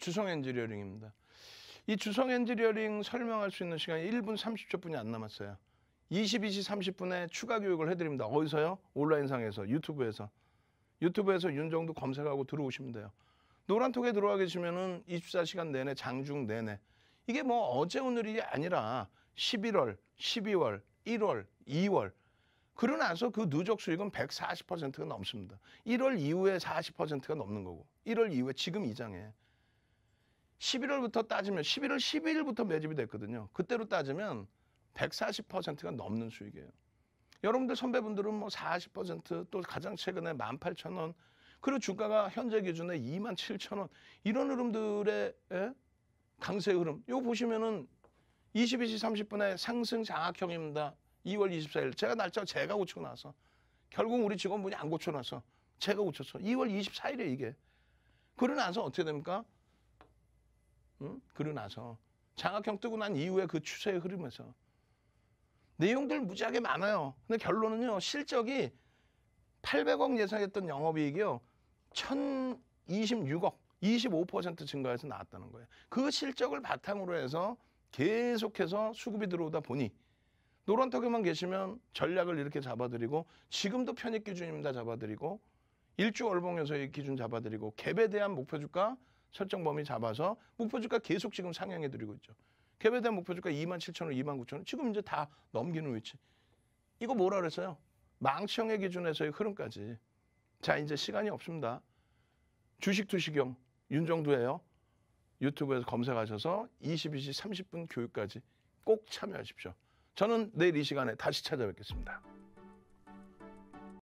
주성 엔지니어링입니다. 이 주성 엔지니어링 설명할 수 있는 시간이 1분 30초뿐이 안 남았어요. 22시 30분에 추가 교육을 해드립니다. 어디서요? 온라인상에서, 유튜브에서. 유튜브에서 윤정도 검색하고 들어오시면 돼요. 노란톡에 들어와 계시면은 24시간 내내, 장중 내내. 이게 뭐 어제 오늘이 아니라 11월, 12월, 1월, 2월. 그러고 나서 그 누적 수익은 140%가 넘습니다. 1월 이후에 40%가 넘는 거고, 1월 이후에 지금 이장에 11월부터 따지면 11월 12일부터 매집이 됐거든요. 그때로 따지면 140%가 넘는 수익이에요. 여러분들 선배분들은 뭐 40%또 가장 최근에 18,000원 그리고 주가가 현재 기준에 27,000원 이런 흐름들의 예? 강세 흐름 이거 보시면은 22시 30분에 상승 장악형입니다. 2월 24일 제가 날짜 제가 고치고 나서 결국 우리 직원분이 안 고쳐놔서 제가 고쳤어. 2월 24일에 이게 그러고 나서 어떻게 됩니까? 응? 그러 나서 장학형 뜨고 난 이후에 그 추세의 흐름에서 내용들 무지하게 많아요. 근데 결론은요 실적이 800억 예상했던 영업이익이요 1,026억 25% 증가해서 나왔다는 거예요. 그 실적을 바탕으로 해서 계속해서 수급이 들어오다 보니 노란턱에만 계시면 전략을 이렇게 잡아드리고 지금도 편입 기준입니다 잡아드리고 일주 월봉에서의 기준 잡아드리고 갭에 대한 목표 주가 설정 범위 잡아서 목표주가 계속 지금 상향해드리고 있죠. 개별된 목표주가 2만 7천 원, 2만 9천 원 지금 이제 다 넘기는 위치. 이거 뭐라 그랬어요? 망치형의 기준에서의 흐름까지. 자 이제 시간이 없습니다. 주식 투시경 윤정두예요. 유튜브에서 검색하셔서 22시 30분 교육까지 꼭 참여하십시오. 저는 내일 이 시간에 다시 찾아뵙겠습니다.